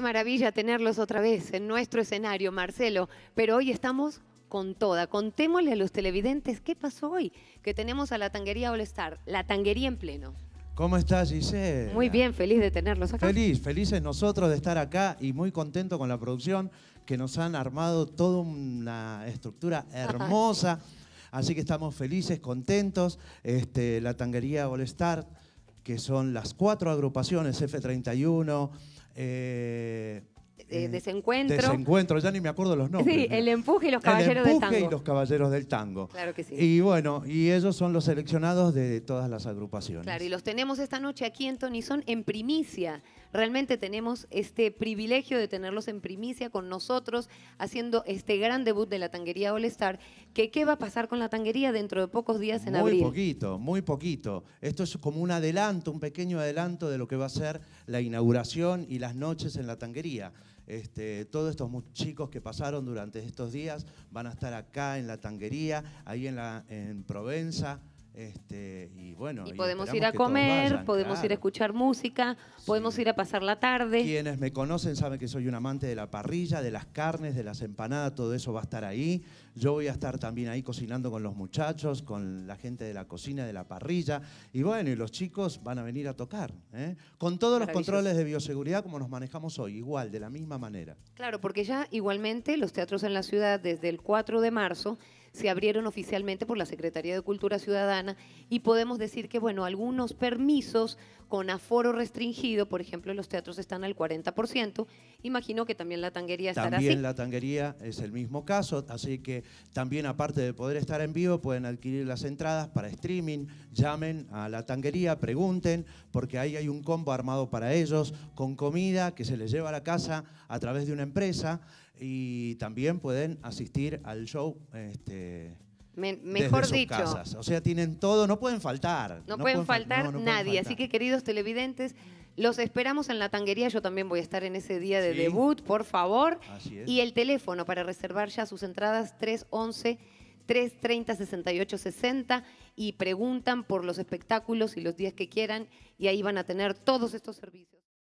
maravilla tenerlos otra vez en nuestro escenario, Marcelo. Pero hoy estamos con toda. Contémosle a los televidentes qué pasó hoy, que tenemos a la tanguería All Star, la tanguería en pleno. ¿Cómo estás, Giselle? Muy bien, feliz de tenerlos acá. Feliz, felices nosotros de estar acá y muy contento con la producción que nos han armado toda una estructura hermosa. Así que estamos felices, contentos. Este, la tanguería All Star que son las cuatro agrupaciones F31, eh, eh, desencuentro. Desencuentro, ya ni me acuerdo los nombres. Sí, El Empuje y los Caballeros del Tango. El y los Caballeros del Tango. Claro que sí. Y bueno, y ellos son los seleccionados de todas las agrupaciones. Claro, y los tenemos esta noche aquí en son en primicia. Realmente tenemos este privilegio de tenerlos en primicia con nosotros, haciendo este gran debut de la tanguería All Star. Que, ¿Qué va a pasar con la tanguería dentro de pocos días en abril? Muy poquito, muy poquito. Esto es como un adelanto, un pequeño adelanto de lo que va a ser la inauguración y las noches en la tanguería. Este, todos estos chicos que pasaron durante estos días van a estar acá en la tanguería, ahí en, la, en Provenza, este, y bueno, y podemos ir a comer, podemos ir a escuchar música, podemos ir a pasar la tarde. Quienes me conocen saben que soy un amante de la parrilla, de las carnes, de las empanadas, todo eso va a estar ahí. Yo voy a estar también ahí cocinando con los muchachos, con la gente de la cocina, de la parrilla. Y bueno, y los chicos van a venir a tocar. ¿eh? Con todos los controles de bioseguridad como nos manejamos hoy, igual, de la misma manera. Claro, porque ya igualmente los teatros en la ciudad desde el 4 de marzo se abrieron oficialmente por la Secretaría de Cultura Ciudadana y podemos decir que, bueno, algunos permisos con aforo restringido, por ejemplo, los teatros están al 40%, imagino que también la tanguería estará también También la tanguería es el mismo caso, así que también aparte de poder estar en vivo, pueden adquirir las entradas para streaming, llamen a la tanguería, pregunten, porque ahí hay un combo armado para ellos, con comida que se les lleva a la casa a través de una empresa, y también pueden asistir al show. Este, mejor desde sus Casas. O sea, tienen todo, no pueden faltar. No, pueden faltar nadie. Así que, queridos televidentes, los esperamos en la tanguería. Yo también voy a estar en ese día de debut, por favor. Y el teléfono para reservar ya sus entradas, 311. 330-6860 y preguntan por los espectáculos y los días que quieran y ahí van a tener todos estos servicios.